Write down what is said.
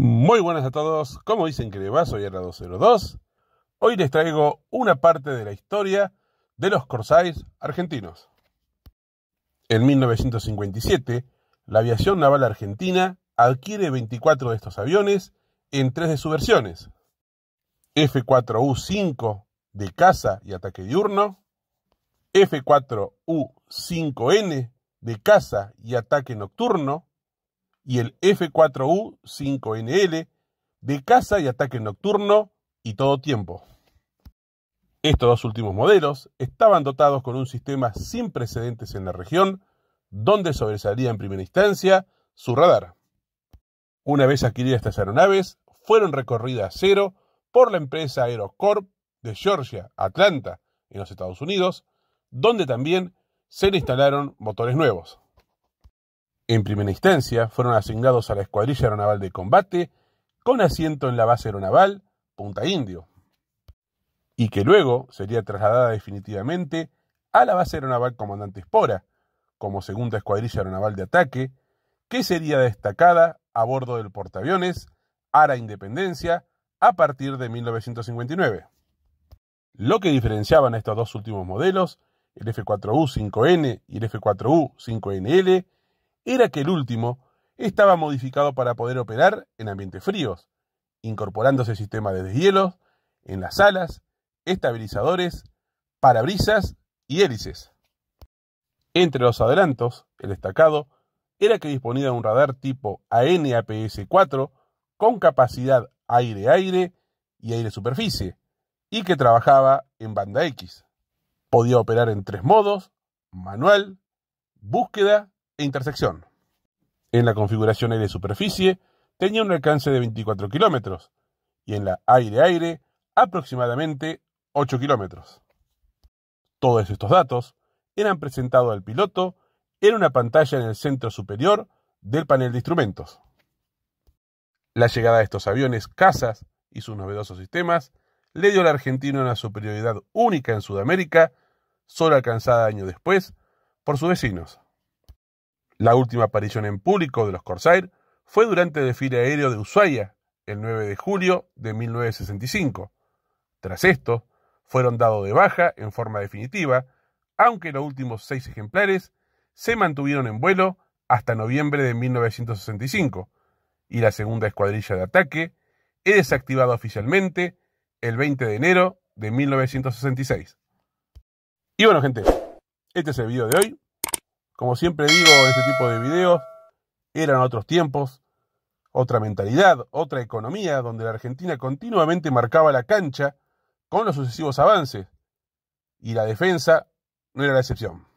Muy buenas a todos, como dicen que le va, soy la 202 Hoy les traigo una parte de la historia de los Corsairs argentinos. En 1957, la aviación naval argentina adquiere 24 de estos aviones en tres de sus versiones. F4U5 de caza y ataque diurno, F4U5N de caza y ataque nocturno, y el F4U-5NL de caza y ataque nocturno y todo tiempo. Estos dos últimos modelos estaban dotados con un sistema sin precedentes en la región, donde sobresalía en primera instancia su radar. Una vez adquiridas estas aeronaves, fueron recorridas a cero por la empresa Aerocorp de Georgia, Atlanta, en los Estados Unidos, donde también se le instalaron motores nuevos. En primera instancia, fueron asignados a la Escuadrilla Aeronaval de Combate, con asiento en la base aeronaval Punta Indio, y que luego sería trasladada definitivamente a la base aeronaval Comandante Espora, como segunda escuadrilla aeronaval de ataque, que sería destacada a bordo del portaaviones Ara Independencia a partir de 1959. Lo que diferenciaban a estos dos últimos modelos, el F4U-5N y el F4U-5NL, era que el último estaba modificado para poder operar en ambientes fríos, incorporándose sistemas de deshielos en las alas, estabilizadores, parabrisas y hélices. Entre los adelantos, el destacado era que disponía de un radar tipo anaps 4 con capacidad aire-aire y aire-superficie, y que trabajaba en banda X. Podía operar en tres modos, manual, búsqueda intersección. En la configuración aire-superficie tenía un alcance de 24 kilómetros y en la aire-aire aproximadamente 8 kilómetros. Todos estos datos eran presentados al piloto en una pantalla en el centro superior del panel de instrumentos. La llegada de estos aviones casas y sus novedosos sistemas le dio a la Argentina una superioridad única en Sudamérica, solo alcanzada años después por sus vecinos. La última aparición en público de los Corsair fue durante el desfile aéreo de Ushuaia, el 9 de julio de 1965. Tras esto, fueron dados de baja en forma definitiva, aunque los últimos seis ejemplares se mantuvieron en vuelo hasta noviembre de 1965, y la segunda escuadrilla de ataque es desactivada oficialmente el 20 de enero de 1966. Y bueno, gente, este es el video de hoy. Como siempre digo este tipo de videos, eran otros tiempos, otra mentalidad, otra economía, donde la Argentina continuamente marcaba la cancha con los sucesivos avances, y la defensa no era la excepción.